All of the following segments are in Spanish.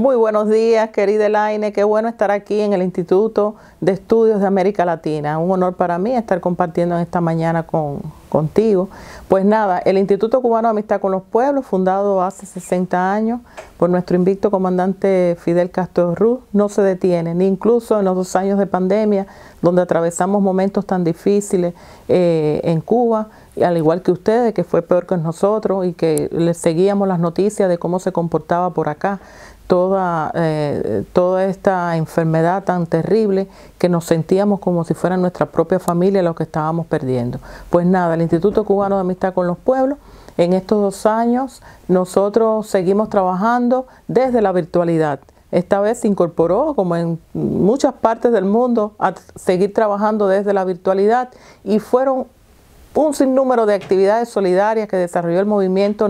Muy buenos días, querida Elaine. Qué bueno estar aquí en el Instituto de Estudios de América Latina. Un honor para mí estar compartiendo en esta mañana con, contigo. Pues nada, el Instituto Cubano de Amistad con los Pueblos, fundado hace 60 años por nuestro invicto comandante Fidel Castro Ruz, no se detiene, ni incluso en los dos años de pandemia, donde atravesamos momentos tan difíciles eh, en Cuba, al igual que ustedes, que fue peor que nosotros y que les seguíamos las noticias de cómo se comportaba por acá toda, eh, toda esta enfermedad tan terrible que nos sentíamos como si fuera nuestra propia familia lo que estábamos perdiendo. Pues nada, el Instituto Cubano de Amistad con los Pueblos, en estos dos años nosotros seguimos trabajando desde la virtualidad. Esta vez se incorporó, como en muchas partes del mundo, a seguir trabajando desde la virtualidad y fueron un sinnúmero de actividades solidarias que desarrolló el movimiento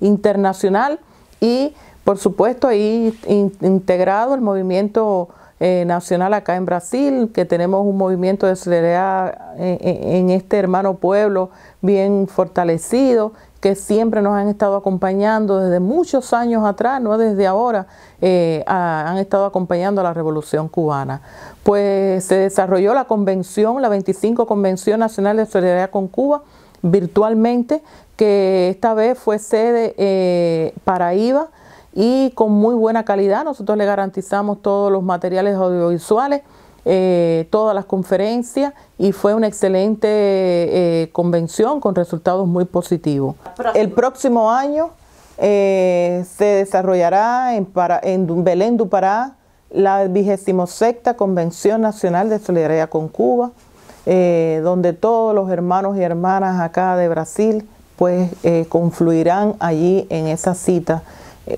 internacional y por supuesto, ahí integrado el movimiento eh, nacional acá en Brasil, que tenemos un movimiento de solidaridad eh, eh, en, este hermano pueblo bien fortalecido, que siempre nos han estado acompañando desde muchos años atrás, no desde ahora, han estado acompañando a la revolución cubana. Pues se desarrolló la convención, la 25 Convención Nacional de Solidaridad con Cuba, virtualmente, que esta vez fue sede para IVA y con muy buena calidad. Nosotros le garantizamos todos los materiales audiovisuales, eh, todas las conferencias y fue una excelente eh, convención con resultados muy positivos. El próximo año eh, se desarrollará en, en Belén Dupará, la 26 Convención Nacional de Solidaridad con Cuba, donde todos los hermanos y hermanas acá de Brasil pues confluirán allí en esa cita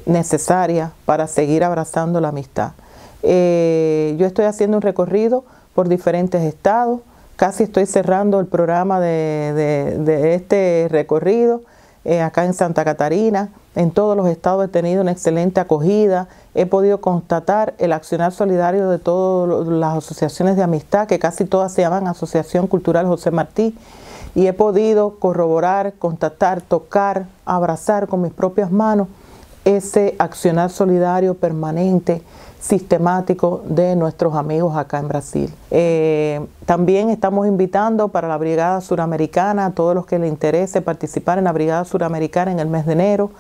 necesaria para seguir abrazando la amistad. Eh, yo estoy haciendo un recorrido por diferentes estados, casi estoy cerrando el programa de, este recorrido eh, acá en Santa Catarina. En todos los estados he tenido una excelente acogida, he podido constatar el accionar solidario de todas las asociaciones de amistad, que casi todas se llaman Asociación Cultural José Martí, y he podido corroborar, contactar, tocar, abrazar con mis propias manos ese accionar solidario permanente, sistemático de nuestros amigos acá en Brasil. Eh, también estamos invitando para la Brigada Suramericana, a todos los que les interese participar en la Brigada Suramericana en el mes de enero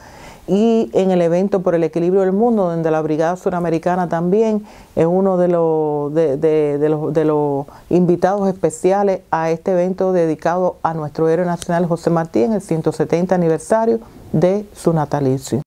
y en el evento por el equilibrio del mundo, donde la Brigada Suramericana también es uno de los, de, los, de los invitados especiales a este evento dedicado a nuestro héroe nacional José Martí en el 170 aniversario de su natalicio.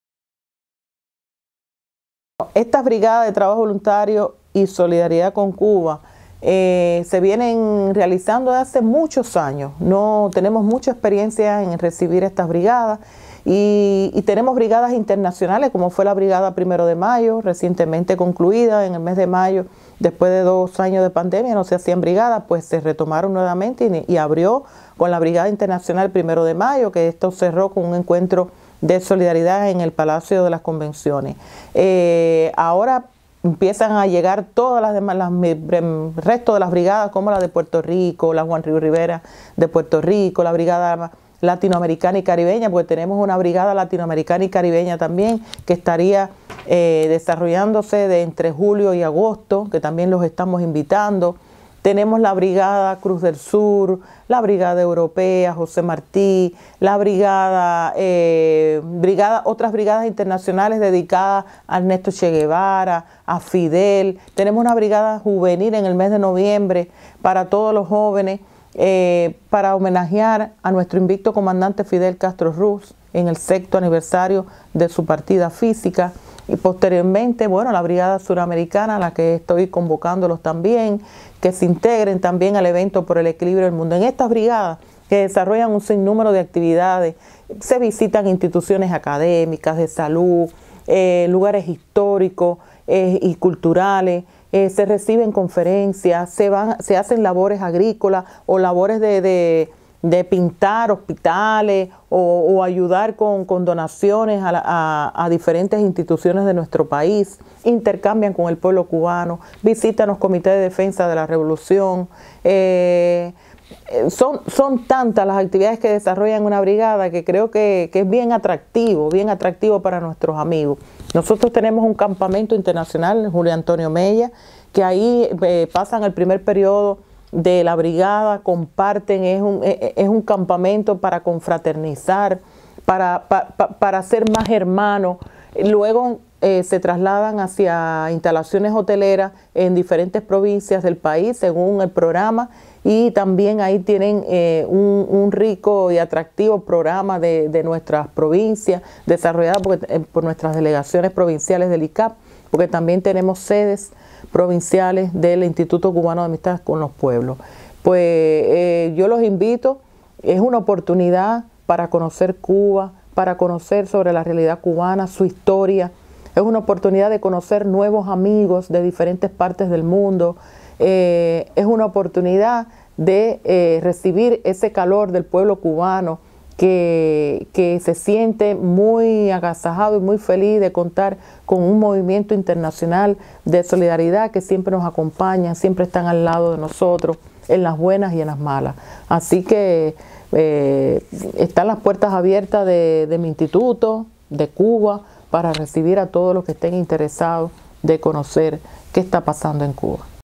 Estas brigadas de trabajo voluntario y solidaridad con Cuba eh, se vienen realizando hace muchos años. No tenemos mucha experiencia en recibir estas brigadas y, tenemos brigadas internacionales, como fue la brigada primero de mayo, recientemente concluida en el mes de mayo, después de dos años de pandemia, no se hacían brigadas, pues se retomaron nuevamente y, y abrió con la brigada internacional primero de mayo, que esto cerró con un encuentro de solidaridad en el Palacio de las Convenciones. Eh, ahora empiezan a llegar todas las demás, las, el resto de las brigadas, como la de Puerto Rico, la Juan Río Rivera de Puerto Rico, la Brigada Latinoamericana y Caribeña, porque tenemos una Brigada Latinoamericana y Caribeña también que estaría eh, desarrollándose de entre julio y agosto, que también los estamos invitando. Tenemos la Brigada Cruz del Sur, la Brigada Europea, José Martí, la eh, Brigada, otras brigadas internacionales dedicadas a Ernesto Che Guevara, a Fidel. Tenemos una brigada juvenil en el mes de noviembre para todos los jóvenes, eh, para homenajear a nuestro invicto comandante Fidel Castro Ruz en el sexto aniversario de su partida física. Y posteriormente, bueno, la Brigada Suramericana, a la que estoy convocándolos también, que se integren también al evento por el equilibrio del mundo. En estas brigadas que desarrollan un sinnúmero de actividades, se visitan instituciones académicas, de salud, eh, lugares históricos eh, y culturales, eh, se reciben conferencias, se, van, se hacen labores agrícolas o labores de de pintar hospitales o, ayudar con, donaciones a, diferentes instituciones de nuestro país, intercambian con el pueblo cubano, visitan los comités de defensa de la revolución. Eh, son, son tantas las actividades que desarrollan una brigada que creo que, es bien atractivo, bien atractivo para nuestros amigos. Nosotros tenemos un campamento internacional, Julio Antonio Mella, que ahí eh, pasan el primer periodo de la brigada comparten, es un, e, e, es un campamento para confraternizar, para, para ser más hermanos. Luego eh, se trasladan hacia instalaciones hoteleras en diferentes provincias del país según el programa y también ahí tienen eh, un, un, rico y atractivo programa de, de nuestras provincias desarrollado por, eh, por nuestras delegaciones provinciales del ICAP porque también tenemos sedes provinciales del Instituto Cubano de Amistad con los Pueblos. Pues eh, yo los invito, es una oportunidad para conocer Cuba, para conocer sobre la realidad cubana, su historia. Es una oportunidad de conocer nuevos amigos de diferentes partes del mundo. Eh, es una oportunidad de eh, recibir ese calor del pueblo cubano, que, se siente muy agasajado y muy feliz de contar con un movimiento internacional de solidaridad que siempre nos acompaña, siempre están al lado de nosotros, en las buenas y en las malas. Así que eh, están las puertas abiertas de, de mi instituto, de Cuba, para recibir a todos los que estén interesados de conocer qué está pasando en Cuba.